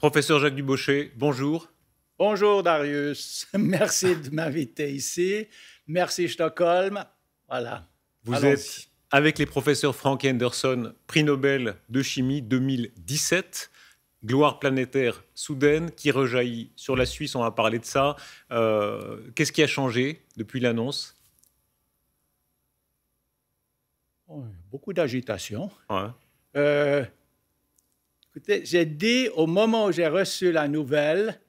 Professeur Jacques Dubochet, bonjour. Bonjour Darius, merci de m'inviter ici. Merci Stockholm. Voilà. Vous êtes avec les professeurs Frank Henderson, prix Nobel de chimie 2017 gloire planétaire soudaine qui rejaillit sur la Suisse. On va parler de ça. Euh, qu'est-ce qui a changé depuis l'annonce oh, Beaucoup d'agitation. Ouais. Euh, Écoutez, j'ai dit au moment où j'ai reçu la nouvelle,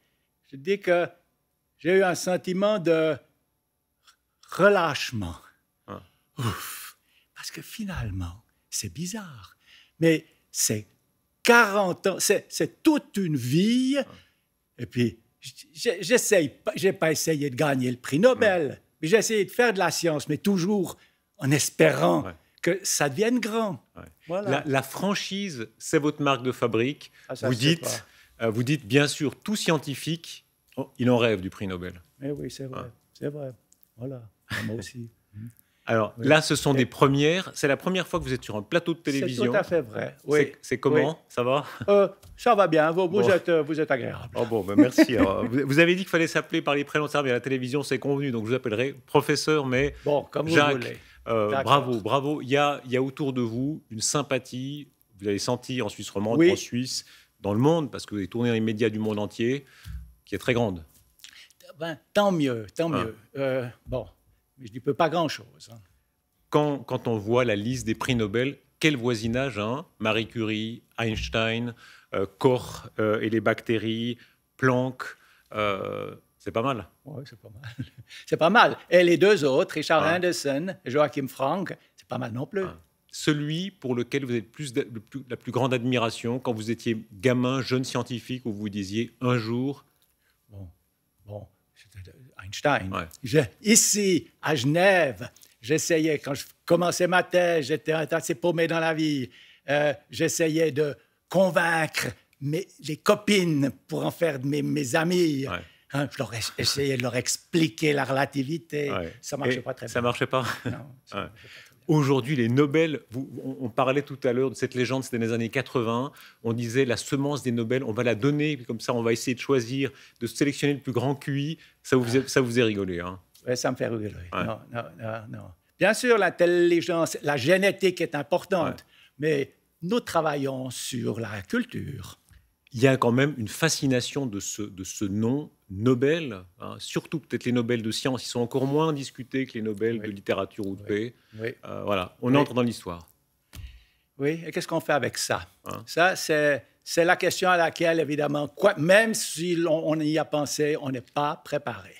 je dis que j'ai eu un sentiment de relâchement. Ah. Ouf! Parce que finalement, c'est bizarre, mais c'est 40 ans, c'est toute une vie. Ah. Et puis, j'essaye j'ai pas essayé de gagner le prix Nobel, mais j'ai essayé de faire de la science, mais toujours en espérant que ça devienne grand. La, franchise, c'est votre marque de fabrique. Ah, vous, dites, euh, vous dites, bien sûr, tout scientifique, oh, il en rêve du prix Nobel. Mais eh oui, c'est vrai. C'est vrai. Voilà. Ah, moi aussi. Mhm. Alors là, ce sont des premières. C'est la première fois que vous êtes sur un plateau de télévision. C'est tout à fait vrai. Oui. C'est comment Ça va euh, Ça va bien. Vous, êtes, euh, vous êtes agréable. Oh bon, ben, merci. vous avez dit qu'il fallait s'appeler par les prénoms mais à la télévision, c'est convenu. Donc je vous appellerai professeur, mais bon, comme Jacques, vous voulez. Euh, bravo, bravo. Il y a, y a autour de vous une sympathie. Vous l'avez senti en Suisse romande, en Suisse, dans le monde, parce que vous avez tourné dans les médias du monde entier, qui est très grande. Ben, tant mieux, tant ah. mieux. Euh, bon, mais je ne peux pas grand-chose. Hein. Quand, on voit la liste des prix Nobel, quel voisinage hein Marie Curie, Einstein, euh, Koch euh, et les bactéries, Planck. C'est pas mal. Oui, c'est pas mal. c'est pas mal. Et les deux autres, Richard Henderson Anderson et Joachim Frank, c'est pas mal non plus. Celui pour lequel vous avez la plus grande admiration quand vous étiez gamin, jeune scientifique, où vous disiez un jour. Bon, bon, Einstein. ici, à Genève, j'essayais, quand je commençais ma thèse, j'étais assez paumé dans la vie. Euh, j'essayais de convaincre mes, les copines pour en faire mes, mes amis. Hein, je leur de leur expliquer la relativité. Ça Ça marchait pas très ça bien. Marchait pas. ça pas. Aujourd'hui, les Nobel, on, parlait tout à l'heure de cette légende, c'était les années 80. On disait la semence des Nobel, on va la donner, comme ça, on va essayer de choisir, de sélectionner le plus grand QI. Ça vous, faisait, ça vous est rigoler. Hein. Ouais, ça me fait rigoler. non, non, non. Bien sûr, l'intelligence, la génétique est importante, mais nous travaillons sur la culture il y a quand même une fascination de ce, de ce nom Nobel, hein. surtout peut-être les Nobel de sciences, ils sont encore moins discutés que les Nobel de littérature ou de paix. Euh, voilà, on entre dans l'histoire. Oui, et qu'est-ce qu'on fait avec ça hein? Ça, c'est, la question à laquelle, évidemment, quoi, même si on, y a pensé, on n'est pas préparé.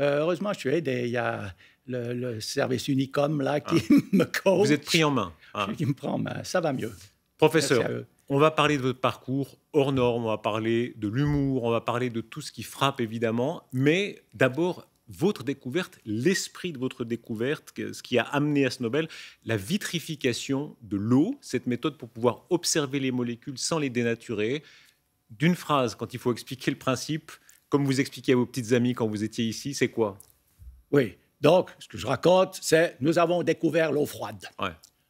Euh, heureusement, je suis aidé. Il y a le, service Unicom là qui ah. me cause Vous êtes pris en main. Ah. Qui me prend en main. Ça va mieux. Professeur, on va parler de votre parcours hors norme, on va parler de l'humour, on va parler de tout ce qui frappe évidemment, mais d'abord votre découverte, l'esprit de votre découverte, ce qui a amené à ce Nobel, la vitrification de l'eau, cette méthode pour pouvoir observer les molécules sans les dénaturer. D'une phrase, quand il faut expliquer le principe, comme vous expliquiez à vos petites amies quand vous étiez ici, c'est quoi Oui, donc ce que je raconte, c'est nous avons découvert l'eau froide.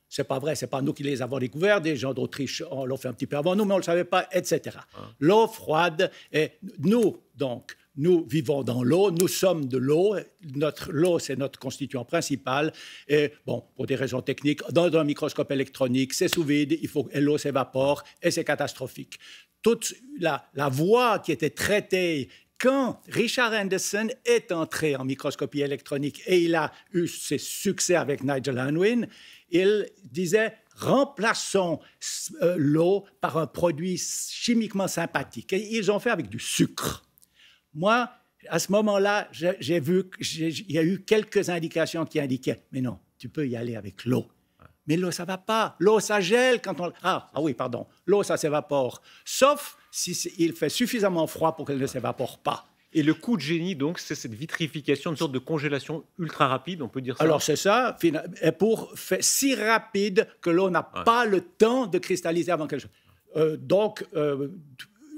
C'est pas vrai, c'est pas nous qui les avons découverts, des gens d'Autriche l'ont fait un petit peu avant nous, mais on ne le savait pas, etc. Ah. L'eau froide, et nous, donc, nous vivons dans l'eau, nous sommes de l'eau, notre l'eau c'est notre constituant principal et bon pour des raisons techniques dans un microscope électronique c'est sous vide, il faut l'eau s'évapore et c'est catastrophique. Toute la voie qui était traitée quand Richard Henderson est entré en microscopie électronique et il a eu ses succès avec Nigel Unwin, il disait remplaçons euh, l'eau par un produit chimiquement sympathique. Et ils ont fait avec du sucre. Moi, à ce moment-là, j'ai vu qu'il y a eu quelques indications qui indiquaient, mais non, tu peux y aller avec l'eau. Mais l'eau, ça va pas. L'eau, ça gèle quand on... Ah, ah oui, pardon. L'eau, ça s'évapore. Sauf il fait suffisamment froid pour qu'elle ne s'évapore pas. Et le coup de génie, donc, c'est cette vitrification, une sorte de congélation ultra rapide, on peut dire ça Alors, c'est ça, Et pour si rapide que l'on n'a pas le temps de cristalliser avant quelque chose. Euh, donc, euh,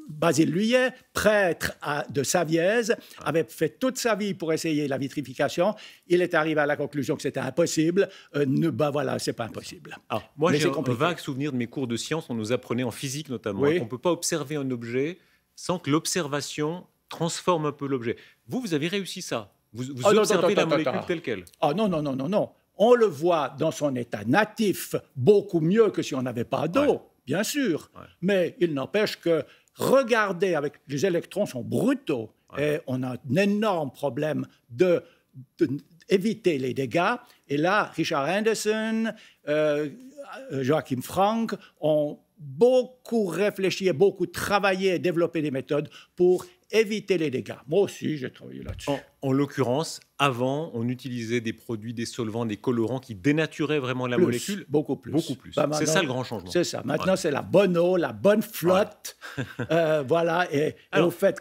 Basile Luyet, prêtre à, de Savièse, ah. avait fait toute sa vie pour essayer la vitrification. Il est arrivé à la conclusion que c'était impossible. Ben ne, bah voilà, c'est pas impossible. moi, j'ai un vague souvenir de mes cours de sciences. On nous apprenait en physique notamment qu'on ne peut pas observer un objet sans que l'observation transforme un peu l'objet. Vous, vous avez réussi ça. Vous, ah observez non, non, non, Ah non, non, non, non, non. On le voit dans son état natif beaucoup mieux que si on n'avait pas d'eau. bien sûr. Mais il n'empêche que Regardez avec les électrons sont brutaux et on a un énorme problème de, les dégâts. Et là, Richard Anderson, euh, euh, Joachim Frank ont beaucoup réfléchi et beaucoup travaillé et développé des méthodes pour éviter les dégâts. Moi aussi, j'ai travaillé là-dessus. En, l'occurrence, avant, on utilisait des produits, des solvants, des colorants qui dénaturaient vraiment la molécule. Beaucoup plus. Beaucoup plus. Bah, c'est ça le grand changement. C'est ça. Maintenant, c'est la bonne eau, la bonne flotte. Euh, voilà. Et, au fait,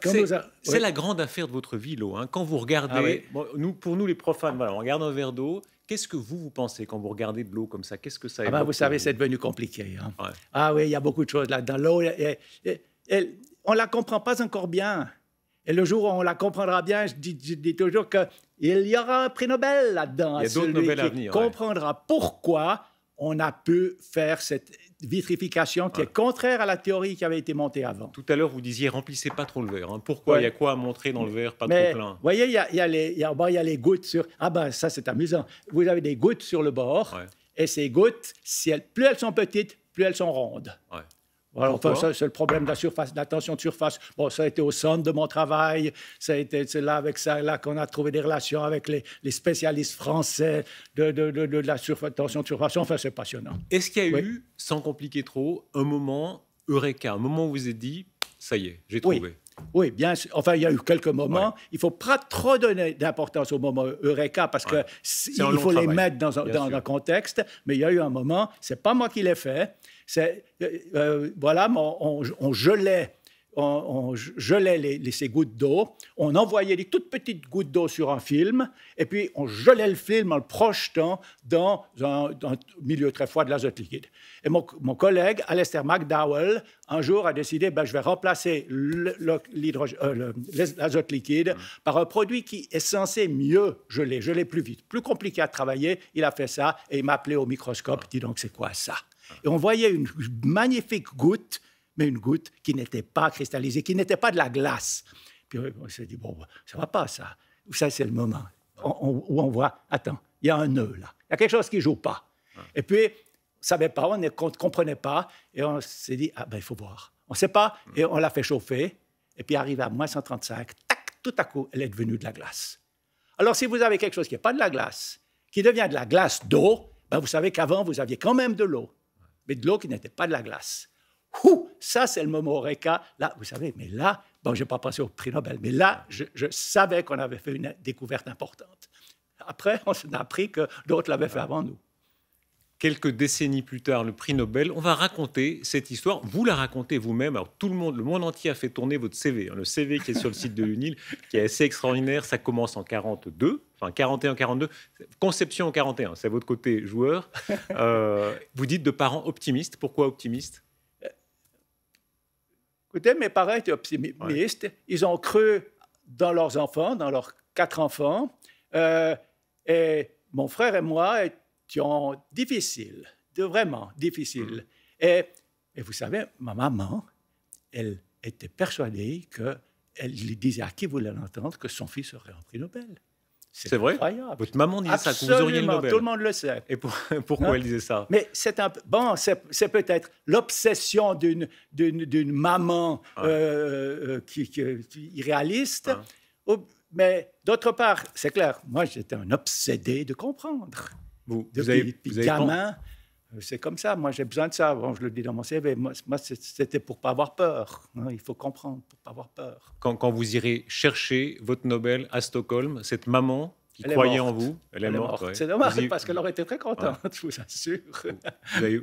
C'est la grande affaire de votre vie, l'eau. Hein. Quand vous regardez. Ah nous, pour nous, les profanes, voilà, on regarde un verre d'eau. Qu'est-ce que vous, vous pensez quand vous regardez de l'eau comme ça Qu'est-ce que ça ah bah, Vous savez, c'est devenu compliqué. Hein. Ah oui, il y a beaucoup de choses là-dedans. L'eau, on ne la comprend pas encore bien. Et le jour où on la comprendra bien, je dis, toujours que toujours qu'il y aura un prix Nobel là-dedans. Il y à venir, comprendra pourquoi on a pu faire cette vitrification qui est contraire à la théorie qui avait été montée avant. Tout à l'heure, vous disiez remplissez pas trop le verre. Hein. Pourquoi Il y a quoi à montrer dans le verre Pas trop plein. Vous voyez, il y a, y les, y, y a les gouttes sur. Ah ben, ça, c'est amusant. Vous avez des gouttes sur le bord. Et ces gouttes, si plus elles sont petites, plus elles sont rondes c'est le problème de la surface, tension de surface. Bon, ça a été au centre de mon travail. Ça a été, c'est là avec ça, là qu'on a trouvé des relations avec les, spécialistes français de, de la tension de surface. Enfin, c'est passionnant. Est-ce qu'il y a eu, sans compliquer trop, un moment eureka, un moment où vous êtes dit, ça y est, j'ai trouvé. Oui, bien sûr. Enfin, il y a eu quelques moments. Il ne faut pas trop donner d'importance au moment Eureka parce qu'il que faut les mettre dans, un, contexte. Mais il y a eu un moment, c'est pas moi qui l'ai fait. C'est, euh, euh, voilà, on, on gelait on, gelait ces gouttes d'eau, on envoyait des toutes petites gouttes d'eau sur un film, et puis on gelait le film en le projetant dans un, milieu très froid de l'azote liquide. Et mon, collègue, Alastair McDowell, un jour a décidé, ben, je vais remplacer euh, l'azote liquide par un produit qui est censé mieux geler, geler plus vite, plus compliqué à travailler. Il a fait ça et il m'a appelé au microscope, ah. dit donc c'est quoi ça Et on voyait une magnifique goutte mais une goutte qui n'était pas cristallisée, qui n'était pas de la glace. Puis euh, on s'est dit, bon, ça va pas, ça. Ça, c'est le moment où on voit, attends, il y a un nœud là. Il y a quelque chose qui joue pas. Et puis, on ne savait pas, on ne comprenait pas, et on s'est dit, ah ben, il faut voir. On ne sait pas, et on l'a fait chauffer, et puis arrivé à moins 135, tac, tout à coup, elle est devenue de la glace. Alors, si vous avez quelque chose qui n'est pas de la glace, qui devient de la glace d'eau, ben, vous savez qu'avant, vous aviez quand même de l'eau, mais de l'eau qui n'était pas de la glace ça, c'est le moment Eureka. Là, vous savez, mais là, bon, je n'ai pas pensé au prix Nobel, mais là, je, savais qu'on avait fait une découverte importante. Après, on s'est a appris que d'autres l'avaient fait avant nous. Quelques décennies plus tard, le prix Nobel, on va raconter cette histoire. Vous la racontez vous-même. Alors, tout le monde, le monde entier a fait tourner votre CV. Hein, le CV qui est sur le site de l'UNIL, qui est assez extraordinaire. Ça commence en 42, enfin 41-42. Conception en 41, c'est votre côté joueur. Euh, vous dites de parents optimistes. Pourquoi optimistes Écoutez, mes parents étaient optimistes. Ils ont cru dans leurs enfants, dans leurs quatre enfants. Euh, et mon frère et moi étions difficiles, de vraiment difficiles. Mm. Et, vous savez, ma maman, elle était persuadée que, elle disait à qui voulait l'entendre que son fils aurait un prix Nobel. C'est vrai Votre maman disait ça, vous auriez le Nobel. tout le monde le sait. Et pourquoi elle disait ça Mais c'est un... Bon, c'est peut-être l'obsession d'une maman euh, euh, euh, qui, irréaliste. Mais d'autre part, c'est clair, moi, j'étais un obsédé de comprendre. Vous, Depuis, vous avez, vous c'est comme ça. Moi, j'ai besoin de ça. Bon, je le dis dans mon CV. Moi, c'était pour pas avoir peur. Hein. Il faut comprendre, pour pas avoir peur. Quand, vous irez chercher votre Nobel à Stockholm, cette maman qui croyait en vous, elle est morte. C'est dommage parce qu'elle aurait été très contente, je vous assure.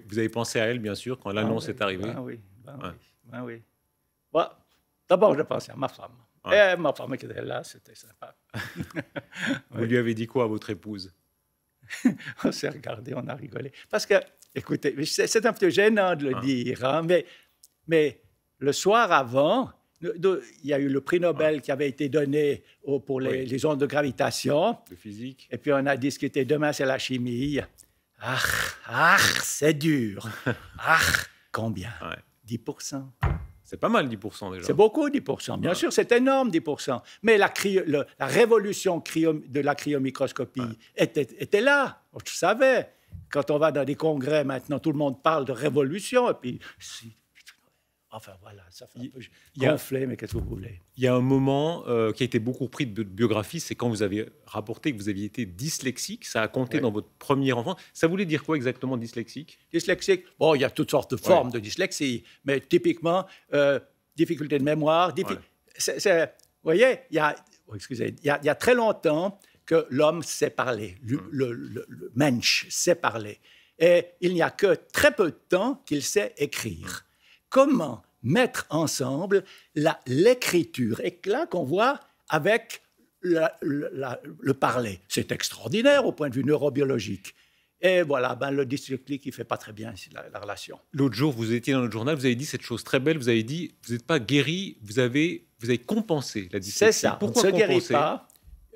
Vous avez, pensé à elle, bien sûr, quand l'annonce est arrivée. Ben oui, ah oui, ah oui. D'abord, j'ai pensé à ma femme. Eh, ma femme qui était là, c'était sympa. vous lui avez dit quoi à votre épouse on s'est regardé, on a rigolé. Parce que Écoutez, c'est un peu gênant hein, de le ah. dire, hein, mais, le soir avant, il y a eu le prix Nobel ah. qui avait été donné pour les, ondes de gravitation. De physique. Et puis on a discuté, demain c'est la chimie. Ah, ah, c'est dur. ah, combien 10 c'est pas mal 10% déjà. C'est beaucoup 10%. Bien sûr, c'est énorme 10%. Mais la, la révolution de la cryomicroscopie était, était, là. Je savais. Quand on va dans des congrès maintenant, tout le monde parle de révolution, et puis Enfin voilà, ça fait un peu il mais qu'est-ce que vous voulez Il y a un moment euh, qui a été beaucoup pris de biographie, c'est quand vous avez rapporté que vous aviez été dyslexique, ça a compté dans votre premier enfant. Ça voulait dire quoi exactement dyslexique Dyslexique, bon, il y a toutes sortes de formes de dyslexie, mais typiquement, euh, difficulté de mémoire, vous voyez, il oh, excusez, il il y a très longtemps, que l'homme sait parler, hum. le, mensch sait parler. Et il n'y a que très peu de temps qu'il sait écrire. Hum. Comment mettre ensemble l'écriture Et là qu'on voit avec le parler. C'est extraordinaire au point de vue neurobiologique. Et voilà, ben le dyslexique, qui ne fait pas très bien la, relation. L'autre jour, vous étiez dans le journal, vous avez dit cette chose très belle, vous avez dit, vous n'êtes pas guéri, vous avez, vous avez compensé la dyslexie. C'est ça, Pourquoi on ne se guérit pas,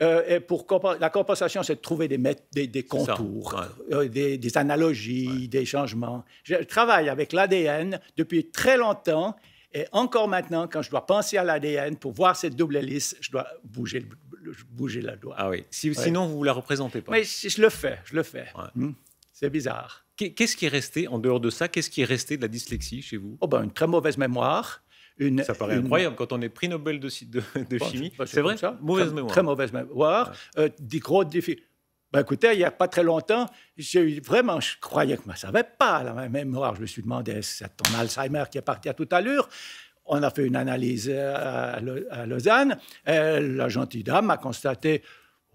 euh, et pour la compensation, c'est de trouver des, des, contours, euh, des, analogies, des changements. Je travaille avec l'ADN depuis très longtemps et encore maintenant, quand je dois penser à l'ADN pour voir cette double hélice, je dois bouger, le, bouger la doigt. Ah oui, sinon vous ne la représentez pas. Mais je, le fais, je le fais. Hmm. C'est bizarre. Qu'est-ce qui est resté en dehors de ça Qu'est-ce qui est resté de la dyslexie chez vous oh ben, Une très mauvaise mémoire une. Ça paraît incroyable quand on est prix Nobel de, chimie. c'est vrai, ça. mauvaise très, mémoire. Très mauvaise mémoire. Euh, des gros défis. Ben écoutez, il n'y a pas très longtemps, j'ai eu vraiment, je croyais que je ne savais pas la mémoire. Je me suis demandé, c'est ton Alzheimer qui est parti à toute allure. On a fait une analyse euh, à, Lausanne. Et la gentille dame a constaté,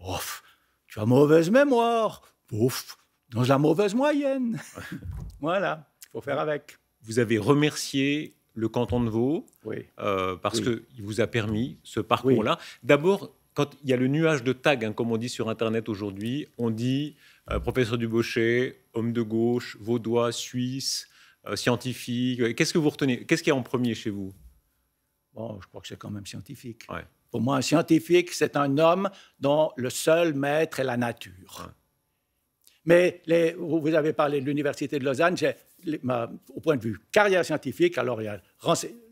ouf, tu as mauvaise mémoire. Ouf, dans la mauvaise moyenne. voilà, il faut faire avec. Vous avez remercié le canton de Vaud, euh, parce que qu'il vous a permis ce parcours-là. D'abord, quand il y a le nuage de tags, hein, comme on dit sur Internet aujourd'hui, on dit euh, professeur Dubochet, homme de gauche, vaudois, suisse, euh, scientifique. Qu'est-ce que vous retenez Qu'est-ce qu'il y a en premier chez vous Bon, je crois que c'est quand même scientifique. Pour moi, un scientifique, c'est un homme dont le seul maître est la nature. Mais les, vous avez parlé de l'Université de Lausanne. au point de vue carrière scientifique, alors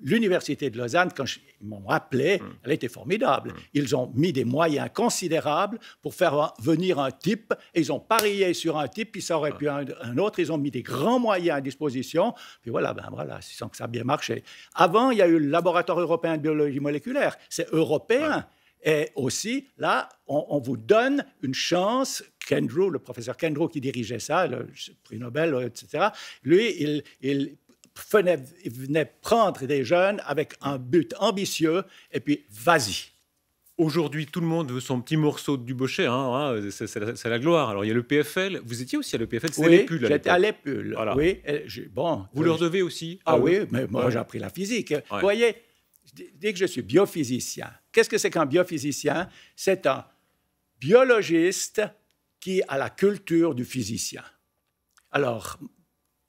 l'Université de Lausanne, quand ils m'ont appelé, hmm. elle était formidable. Hmm. Ils ont mis des moyens considérables pour faire venir un type. ils ont parié sur un type, puis ça aurait pu un, un, autre. Ils ont mis des grands moyens à disposition. Puis voilà, ben voilà, que ça a bien marché. Avant, il y a eu le laboratoire européen de biologie moléculaire. C'est européen. Et aussi, là, on, vous donne une chance. Kendrew, le professeur Kendrew qui dirigeait ça, le prix Nobel, euh, etc., lui, il, venait, prendre des jeunes avec un but ambitieux et puis vas-y. Aujourd'hui, tout le monde veut son petit morceau du Dubochet, hein, hein c'est la, gloire. Alors, il y a le PFL, vous étiez aussi à le PFL, c'était oui, les J'étais à l'Épule. oui. bon, vous leur devez aussi Ah, ah oui, mais moi j'ai appris la physique. Vous voyez, dès que je suis biophysicien, qu'est-ce que c'est qu'un biophysicien? C'est un biologiste qui a la culture du physicien. Alors,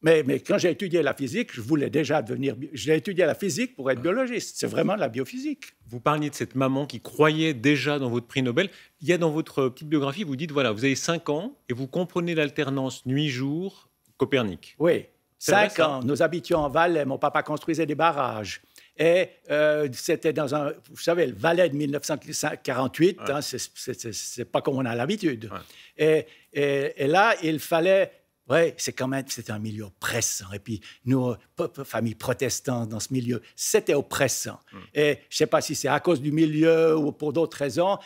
mais, quand j'ai étudié la physique, je voulais déjà devenir. J'ai étudié la physique pour être ah. biologiste. C'est vraiment la biophysique. Vous parliez de cette maman qui croyait déjà dans votre prix Nobel. Il y a dans votre petite biographie, vous dites voilà, vous avez cinq ans et vous comprenez l'alternance nuit-jour Copernic. Oui. cinq ans, nous habitions en Valais, mon papa construisait des barrages. Et euh, c'était dans un, vous savez, le valet de 1948, hein, c'est, pas comme on a l'habitude. et, là, il fallait oui, c'est quand même, c'était un milieu oppressant. Et puis, nous, familles protestantes dans ce milieu, c'était oppressant. Mm. Et je ne sais pas si c'est à cause du milieu ou pour d'autres raisons.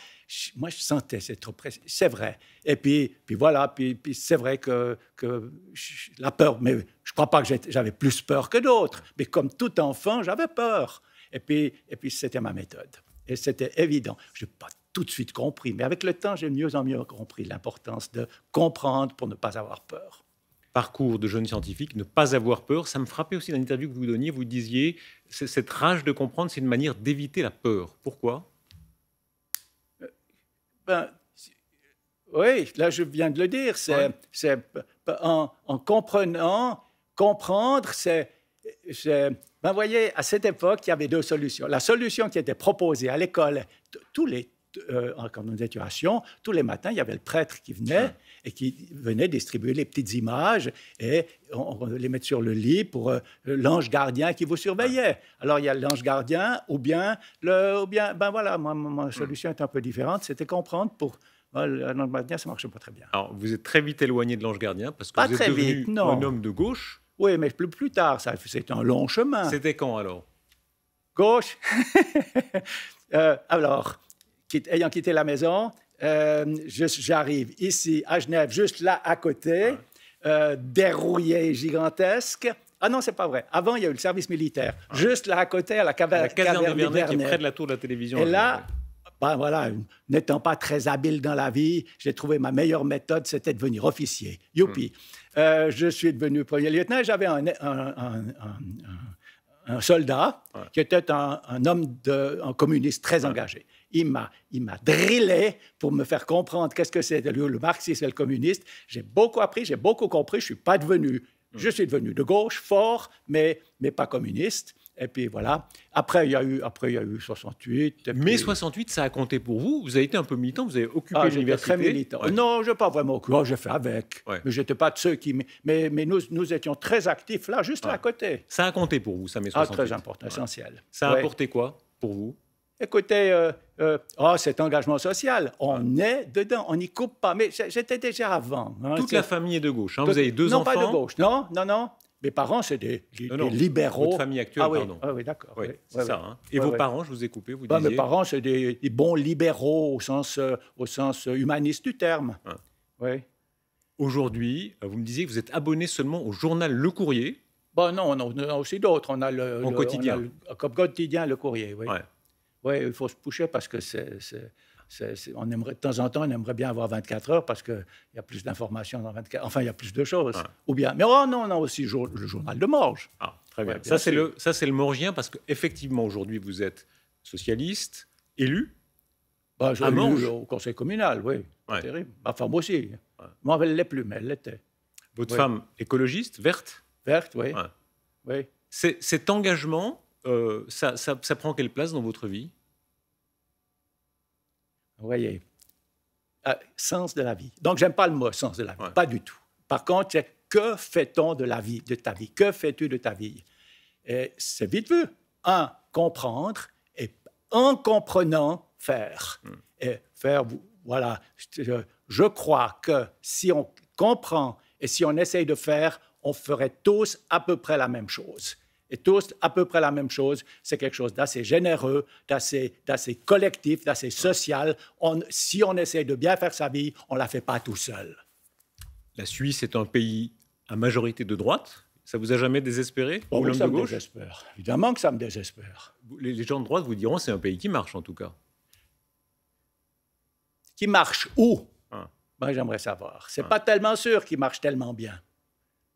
moi, je sentais cette oppression. C'est vrai. Et puis, puis voilà, puis, puis c'est vrai que, que la peur, mais je ne crois pas que j'avais plus peur que d'autres. Mais comme tout enfant, j'avais peur. Et puis, et puis c'était ma méthode. Et c'était évident. Je n'ai pas tout de suite compris, mais avec le temps, j'ai mieux en mieux compris l'importance de comprendre pour ne pas avoir peur parcours de jeunes scientifique, ne pas avoir peur. Ça me frappait aussi dans l'interview que vous donniez, vous disiez, cette rage de comprendre, c'est une manière d'éviter la peur. Pourquoi euh, ben, Oui, là je viens de le dire, c'est en, comprenant, comprendre, c'est... Ben voyez, à cette époque, il y avait deux solutions. La solution qui était proposée à l'école, tous les, euh, en, tous les matins, il y avait le prêtre qui venait. Ah et qui venait distribuer les petites images et on, les mettre sur le lit pour euh, l'ange gardien qui vous surveillait. Alors il y a l'ange gardien ou bien le, ou bien ben voilà, ma, solution est un peu différente, c'était comprendre pour ben, l'ange gardien, ça ne marchait pas très bien. Alors, vous êtes très vite éloigné de l'ange gardien parce que vous êtes devenu un homme de gauche. Oui, mais plus, tard, ça, c'est un long chemin. C'était quand alors Gauche euh, Alors, ayant quitté la maison, euh, j'arrive ici, à Genève, juste là, à côté. Euh, dérouillé gigantesque. Ah non, c'est pas vrai. Avant, il y a eu le service militaire. Juste là à côté, à la caverne, la de qui près de la tour de la télévision. Et là, ben voilà, n'étant pas très habile dans la vie, j'ai trouvé ma meilleure méthode, c'était de devenir officier. Youpi. Hmm. Euh, je suis devenu premier lieutenant. J'avais un, un, soldat qui était un, homme, de, un communiste très engagé il m'a, il m'a drillé pour me faire comprendre qu'est-ce que c'est le, marxiste marxisme et le communiste. J'ai beaucoup appris, j'ai beaucoup compris. Je suis pas devenu, hmm. je suis devenu de gauche, fort, mais, mais pas communiste. Et puis voilà. Après, il y a eu, après, il y a eu 68. Mais 68, ça a compté pour vous. Vous avez été un peu militant, vous avez occupé ah, l'université. très militant. Non, je n'ai pas vraiment occupé. j'ai fait avec. Mais je pas de ceux qui. Mais, mais nous, nous étions très actifs là, juste à côté. Ça a compté pour vous, ça, mai 68. Ah, très important, essentiel. Ça a apporté quoi pour vous Écoutez, euh, euh, oh, cet engagement social, on est dedans, on n'y coupe pas. Mais j'étais déjà avant. Hein, Toute la famille est de gauche. Hein. vous avez deux enfants. Non, pas de gauche. Non, non, non. Mes parents, c'est des, libéraux. Votre famille actuelle, ah pardon. Ah oui, d'accord. c'est ça. Hein. Et vos parents, je vous ai coupé, vous bah, disiez. Mes parents, c'est des, bons libéraux au sens, euh, au sens humaniste du terme. Ah. Oui. Aujourd'hui, vous me disiez que vous êtes abonné seulement au journal Le Courrier. Bon, bah, non, on a aussi d'autres. On a le, quotidien. On comme quotidien, Le Courrier, oui. Ouais. Oui, il faut se pousser, parce que c'est, on aimerait, de temps en temps, on aimerait bien avoir 24 heures parce qu'il y a plus d'informations dans 24 Enfin, il y a plus de choses. Ah. Ou bien, mais oh non, on a aussi le journal de Morges. Ah, très bien. ça, c'est le, ça, c'est le Morgien parce qu'effectivement, aujourd'hui, vous êtes socialiste, élu. Bah, à Élu au conseil communal, oui. Terrible. Ma femme aussi. Moi, elle ne l'est plus, mais elle l'était. Votre femme écologiste, verte Verte, oui. oui. Cet engagement, euh, ça, prend quelle place dans votre vie Vous voyez, ah, sens de la vie. Donc, j'aime pas le mot sens de la vie, pas du tout. Par contre, que fait-on de la vie, de ta vie Que fais-tu de ta vie C'est vite vu. Un, comprendre et en comprenant, faire. Hmm. Et faire, voilà, je crois que si on comprend et si on essaye de faire, on ferait tous à peu près la même chose et tous à peu près la même chose. C'est quelque chose d'assez généreux, d'assez, collectif, d'assez social. On, si on essaie de bien faire sa vie, on ne la fait pas tout seul. La Suisse est un pays à majorité de droite. Ça vous a jamais désespéré oh, de gauche? Évidemment que ça me désespère. Les, gens de droite vous diront c'est un pays qui marche en tout cas. Qui marche où ah. J'aimerais savoir. C'est ah. pas tellement sûr qu'il marche tellement bien.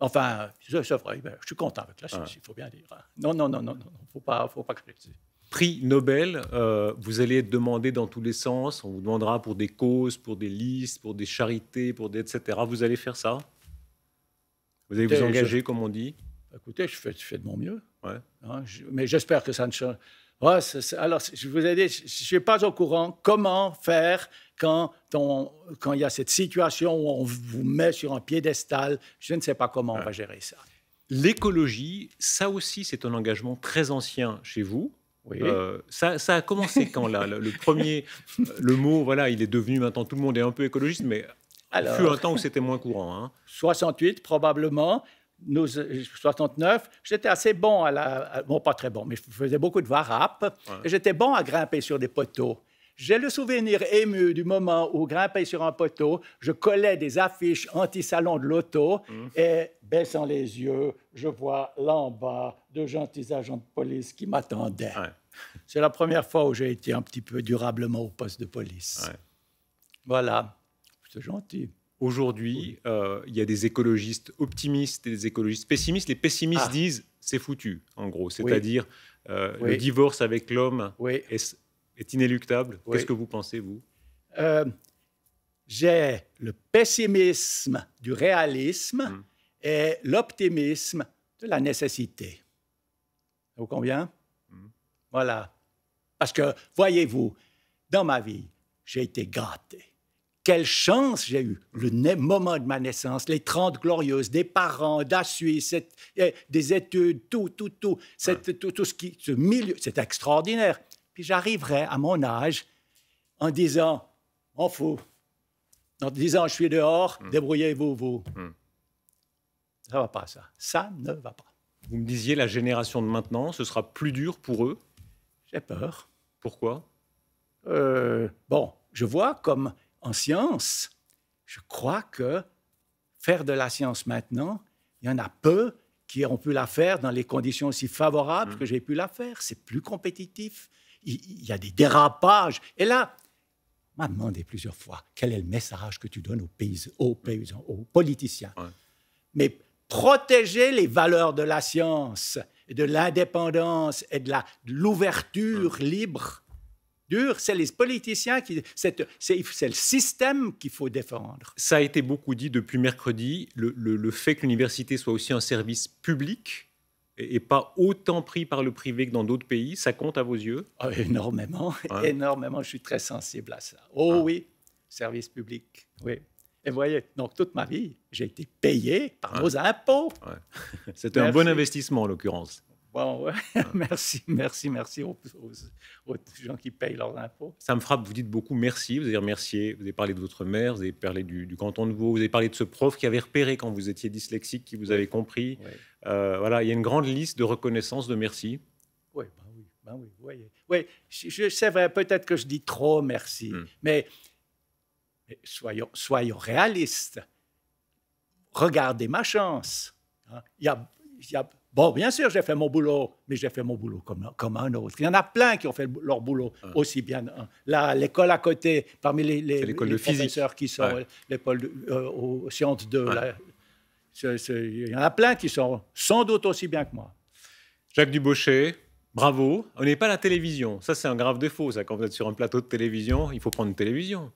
Enfin, c'est vrai, ben, je suis content avec la ah. il faut bien dire. Hein. Non, non, non, non, non, faut pas, faut pas critiquer. Prix Nobel, euh, vous allez être demandé dans tous les sens. On vous demandera pour des causes, pour des listes, pour des charités, pour des etc. Vous allez faire ça Vous allez vous engager, comme on dit Écoutez, je fais, de mon mieux. Hein, mais j'espère que ça ne change. pas. alors, je vous je ne suis pas au courant comment faire quand quand il y a cette situation où on vous met sur un piédestal, je ne sais pas comment on va gérer ça. L'écologie, ça aussi, c'est un engagement très ancien chez vous. Euh, ça, a commencé quand là le, premier, euh, le mot, voilà, il est devenu maintenant tout le monde est un peu écologiste, mais il fut un temps où c'était moins courant. 68 hein. probablement. 69, euh, j'étais assez bon à la. bon, pas très bon, mais je faisais beaucoup de varap. J'étais bon à grimper sur des poteaux. J'ai le souvenir ému du moment où, grimpé sur un poteau, je collais des affiches anti-salon de l'auto mm. et, baissant les yeux, je vois là bas deux gentils agents de police qui m'attendaient. C'est la première fois où j'ai été un petit peu durablement au poste de police. Voilà, c'est gentil. Aujourd'hui, euh, il y a des écologistes optimistes et des écologistes pessimistes. Les pessimistes ah. disent c'est foutu, en gros. C'est-à-dire euh, le divorce avec l'homme est est inéluctable. Qu'est-ce que vous pensez, vous euh, J'ai le pessimisme du réalisme hmm. et l'optimisme de la nécessité. Ça vous convient hmm. Voilà. Parce que, voyez-vous, dans ma vie, j'ai été gâté. Quelle chance j'ai eu le hmm. moment de ma naissance, les Trente glorieuses, des parents, d'Assuis, eh, des études, tout, tout, tout, tout, tout ce qui, ce milieu, c'est extraordinaire. Puis j'arriverai à mon âge en disant, on fout. en disant, je suis dehors, hmm. débrouillez-vous, vous. Hmm. Ça ne va pas, ça. Ça ne va pas. Vous me disiez, la génération de maintenant, ce sera plus dur pour eux J'ai peur. Pourquoi euh, Bon, je vois comme en science, je crois que faire de la science maintenant, il y en a peu qui ont pu la faire dans les conditions aussi favorables hmm. que j'ai pu la faire. C'est plus compétitif, il y a des dérapages. Et là, m'a demandé plusieurs fois quel est le message que tu donnes aux paysans, aux, politiciens. Mais protéger les valeurs de la science, de l'indépendance et de l'ouverture libre. Dure, c'est les politiciens qui. C'est le système qu'il faut défendre. Ça a été beaucoup dit depuis mercredi. Le, le fait que l'université soit aussi un service public et, pas autant pris par le privé que dans d'autres pays Ça compte à vos yeux ah, Énormément, énormément. Je suis très sensible à ça. Oh ah. oui, service public, oui. Et vous voyez, donc toute ma vie, j'ai été payé par vos nos impôts. C'était un bon investissement en l'occurrence. Bon, ouais. Ah. merci, merci, merci aux, gens qui payent leurs impôts. Ça me frappe, vous dites beaucoup merci, vous avez remercié, vous avez parlé de votre mère, vous avez parlé du, canton de Beau, vous avez parlé de ce prof qui avait repéré quand vous étiez dyslexique, qui vous avait compris. Euh, voilà, il y a une grande liste de reconnaissances de merci. Bah oui, ben oui, ben oui, oui. je, c'est vrai, peut-être que je dis trop merci, hmm. mais, soyons, soyons réalistes. Regardez ma chance. Hein. Il y a, y a Bon, bien sûr, j'ai fait mon boulot, mais j'ai fait mon boulot comme, comme, un autre. Il y en a plein qui ont fait leur boulot ah. aussi bien. Hein. Là, l'école à côté, parmi les, les, professeurs qui sont l'école euh, sciences 2, il y en a plein qui sont sans doute aussi bien que moi. Jacques Dubochet, bravo. On n'est pas à la télévision. Ça, c'est un grave défaut. Ça. Quand vous êtes sur un plateau de télévision, il faut prendre une télévision.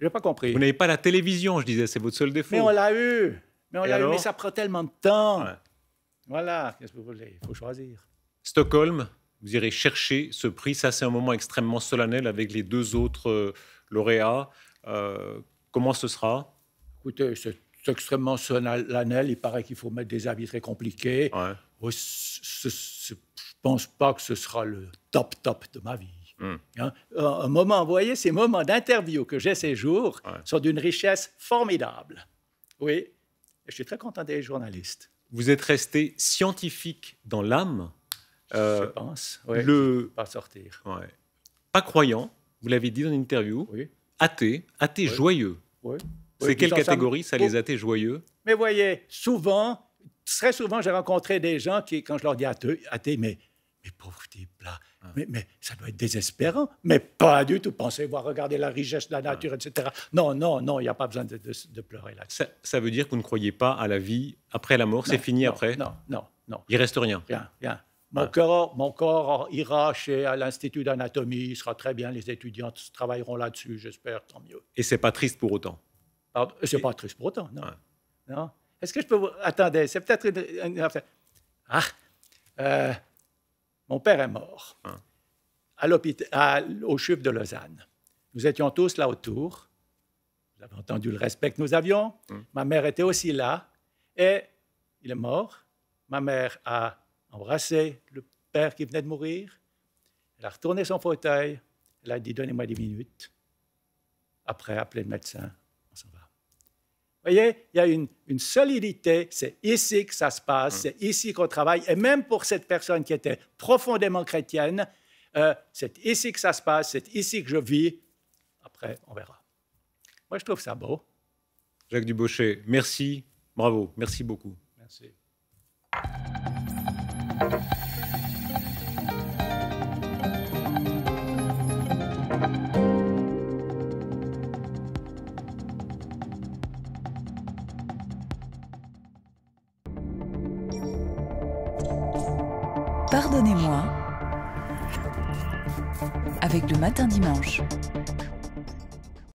Je n'ai pas compris. Vous n'avez pas la télévision, je disais. C'est votre seul défaut. Mais on l'a eu. Mais on l'a eu. Mais ça prend tellement de temps. Voilà, qu'est-ce que vous voulez Il faut choisir. Stockholm, vous irez chercher ce prix. Ça, c'est un moment extrêmement solennel avec les deux autres euh, lauréats. Euh, comment ce sera Écoutez, c'est extrêmement solennel. Il paraît qu'il faut mettre des habits très compliqués. Oh, je ne pense pas que ce sera le top, top de ma vie. Hmm. Hein? Un moment, vous voyez, ces moments d'interview que j'ai ces jours sont d'une richesse formidable. Oui, je suis très content des journalistes vous êtes resté scientifique dans l'âme. je euh, pense. le... Pas sortir. Pas croyant, vous l'avez dit dans une interview. Athée, athée joyeux. C'est quelle catégorie, ça, les oh. athées joyeux Mais voyez, souvent, très souvent, j'ai rencontré des gens qui, quand je leur dis athée, athée mais, mais pauvre type, là, ah. Mais, mais, ça doit être désespérant. Mais pas du tout. Pensez voir, regarder la richesse de la nature, ah. etc. Non, non, non, il n'y a pas besoin de, pleurer là. Ça, ça, veut dire que vous ne croyez pas à la vie après la mort C'est fini après Non, non, non. Il reste rien Rien, rien. Mon, ah. corps, mon corps ira chez, l'Institut d'anatomie, il sera très bien, les étudiants travailleront là-dessus, j'espère, tant mieux. Et c'est pas triste pour autant Ce euh, C'est pas triste pour autant, non. non. Est-ce que je peux vous... Attendez, c'est peut-être Ah euh, mon père est mort ah. au CHUV de Lausanne. Nous étions tous là autour. Vous avez entendu le respect que nous avions. Mm. Ma mère était aussi là. Et il est mort. Ma mère a embrassé le père qui venait de mourir. Elle a retourné son fauteuil. Elle a dit Donnez-moi 10 minutes. Après, appelez le médecin voyez, il y a une, solidité, c'est ici que ça se passe, mm. c'est ici qu'on travaille. Et même pour cette personne qui était profondément chrétienne, euh, c'est ici que ça se passe, c'est ici que je vis. Après, on verra. Moi, je trouve ça beau. Jacques Dubochet, merci, bravo, merci beaucoup. Merci. avec le Matin Dimanche.